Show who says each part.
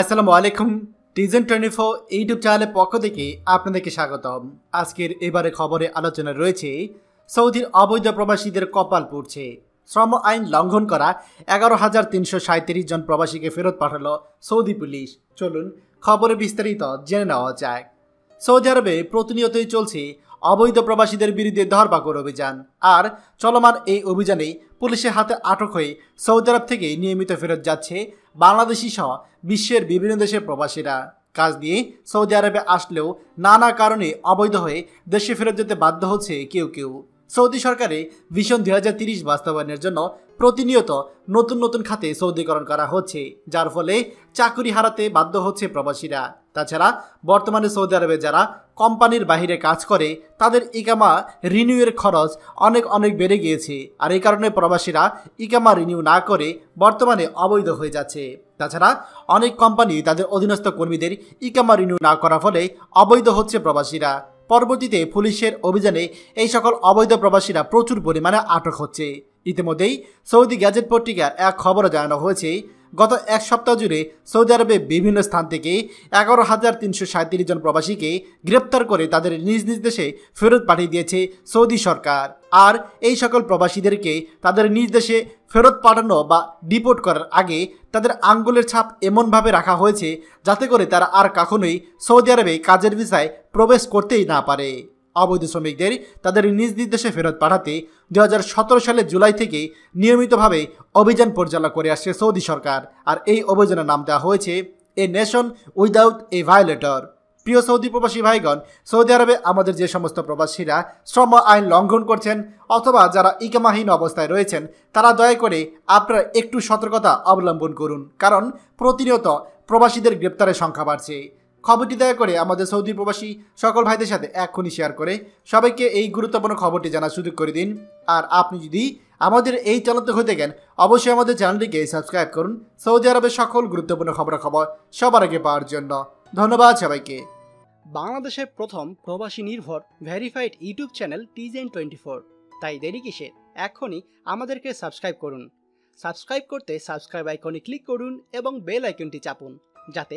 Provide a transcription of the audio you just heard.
Speaker 1: আসসালামু আলাইকুম টিজেন twenty four YouTube চ্যানেলের পক্ষ থেকে আপনাদেরকে স্বাগতম আজকের এবারে খবরে আলোচনা রয়েছে সৌদির অবৈধ প্রবাসীদের কপাল পড়ছে শ্রম আইন লঙ্ঘন করা এগারো হাজার তিনশো সাঁত্রিশ জন প্রবাসীকে ফেরত পাঠালো সৌদি পুলিশ চলুন খবরে বিস্তারিত জেনে নেওয়া যায় সৌদি আরবে প্রতিনিয়তই চলছে অবৈধ প্রবাসীদের বিরুদ্ধে ধরপাকড় অভিযান আর চলমান এই অভিযানে পুলিশের হাতে আটক হয়ে সৌদি আরব থেকে নিয়মিত ফেরত যাচ্ছে বাংলাদেশি সহ বিশ্বের বিভিন্ন দেশের প্রবাসীরা কাজ দিয়ে সৌদি আরবে আসলেও নানা কারণে অবৈধ হয়ে দেশে ফেরত যেতে বাধ্য হচ্ছে কেউ কেউ সৌদি সরকারে ভিশন দুই বাস্তবায়নের জন্য প্রতিনিয়ত নতুন নতুন খাতে সৌদিকরণ করা হচ্ছে যার ফলে চাকুরি হারাতে বাধ্য হচ্ছে প্রবাসীরা তাছাড়া বর্তমানে সৌদি আরবে যারা কোম্পানির বাহিরে কাজ করে তাদের ইকামা রিনিউয়ের খরচ অনেক অনেক বেড়ে গিয়েছে আর এই কারণে প্রবাসীরা ইকামা রিনিউ না করে বর্তমানে অবৈধ হয়ে যাচ্ছে তাছাড়া অনেক কোম্পানি তাদের অধীনস্থ কর্মীদের ইকামা রিনিউ না করার ফলে অবৈধ হচ্ছে প্রবাসীরা পরবর্তীতে পুলিশের অভিযানে এই সকল অবৈধ প্রবাসীরা প্রচুর পরিমাণে আটক হচ্ছে ইতিমধ্যেই সৌদি গ্যাজেট পত্রিকার এক খবরে জানানো হয়েছে গত এক সপ্তাহ জুড়ে সৌদি আরবে বিভিন্ন স্থান থেকে এগারো হাজার তিনশো সাঁত্রিশ জন প্রবাসীকে গ্রেপ্তার করে তাদের নিজ নিজ দেশে ফেরত পাঠিয়ে দিয়েছে সৌদি সরকার আর এই সকল প্রবাসীদেরকে তাদের নিজ দেশে ফেরত পাঠানো বা ডিপোর্ট করার আগে তাদের আঙ্গুলের ছাপ এমনভাবে রাখা হয়েছে যাতে করে তারা আর কখনোই সৌদি আরবে কাজের ভিসায় প্রবেশ করতেই না পারে অবৈধ শ্রমিকদের তাদের নিজ নির্দেশে ফেরত পাঠাতে দু সালে জুলাই থেকে নিয়মিতভাবে অভিযান পরিচালনা করে আসছে সৌদি সরকার আর এই অভিযানের নাম দেওয়া হয়েছে এ নেশন উইদাউট এ ভায়োলেটর প্রিয় সৌদি প্রবাসী ভাইগণ সৌদি আরবে আমাদের যে সমস্ত প্রবাসীরা শ্রম আইন লঙ্ঘন করছেন অথবা যারা ইকামাহীন অবস্থায় রয়েছেন তারা দয়া করে আপনারা একটু সতর্কতা অবলম্বন করুন কারণ প্রতিনিয়ত প্রবাসীদের গ্রেপ্তারের সংখ্যা বাড়ছে খবরটি দয়া করে আমাদের সৌদি প্রবাসী সকল ভাইদের সাথে এক্ষুনি শেয়ার করে সবাইকে এই গুরুত্বপূর্ণ খবরটি জানার সুযোগ করে দিন আর আপনি যদি আমাদের এই চ্যানেলতে হয়ে থাকেন অবশ্যই আমাদের চ্যানেলটিকে সাবস্ক্রাইব করুন সৌদি আরবের সকল গুরুত্বপূর্ণ খবরাখবর সবার আগে পাওয়ার জন্য ধন্যবাদ সবাইকে বাংলাদেশের প্রথম প্রবাসী নির্ভর ভেরিফাইড ইউটিউব চ্যানেল টিজেন টোয়েন্টি ফোর তাই দেরি কিসে এখনই আমাদেরকে সাবস্ক্রাইব করুন সাবস্ক্রাইব করতে সাবস্ক্রাইব আইকনে ক্লিক করুন এবং বেল আইকনটি চাপুন যাতে